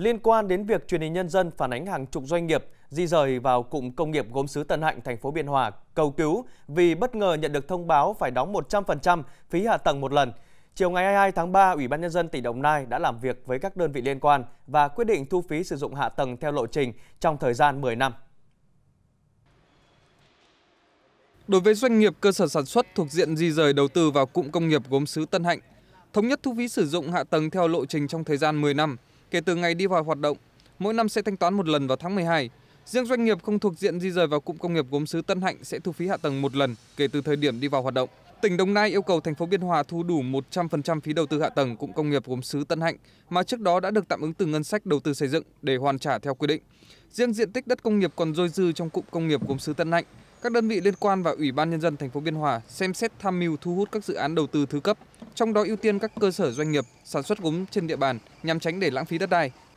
Liên quan đến việc truyền hình nhân dân phản ánh hàng chục doanh nghiệp di rời vào cụm công nghiệp gốm sứ Tân Hạnh, thành phố Biên Hòa cầu cứu vì bất ngờ nhận được thông báo phải đóng 100% phí hạ tầng một lần. Chiều ngày 22 tháng 3, Ủy ban Nhân dân tỉnh Đồng Nai đã làm việc với các đơn vị liên quan và quyết định thu phí sử dụng hạ tầng theo lộ trình trong thời gian 10 năm. Đối với doanh nghiệp cơ sở sản xuất thuộc diện di rời đầu tư vào cụm công nghiệp gốm sứ Tân Hạnh, thống nhất thu phí sử dụng hạ tầng theo lộ trình trong thời gian 10 năm – kể từ ngày đi vào hoạt động, mỗi năm sẽ thanh toán một lần vào tháng 12. Riêng doanh nghiệp không thuộc diện di rời vào cụm công nghiệp gốm sứ Tân Hạnh sẽ thu phí hạ tầng một lần kể từ thời điểm đi vào hoạt động. Tỉnh Đồng Nai yêu cầu thành phố Biên Hòa thu đủ 100% phí đầu tư hạ tầng cụm công nghiệp gốm sứ Tân Hạnh mà trước đó đã được tạm ứng từ ngân sách đầu tư xây dựng để hoàn trả theo quy định. Riêng diện tích đất công nghiệp còn dôi dư trong cụm công nghiệp gốm sứ Tân Hạnh các đơn vị liên quan và Ủy ban nhân dân thành phố Biên Hòa xem xét tham mưu thu hút các dự án đầu tư thứ cấp, trong đó ưu tiên các cơ sở doanh nghiệp sản xuất gốm trên địa bàn nhằm tránh để lãng phí đất đai,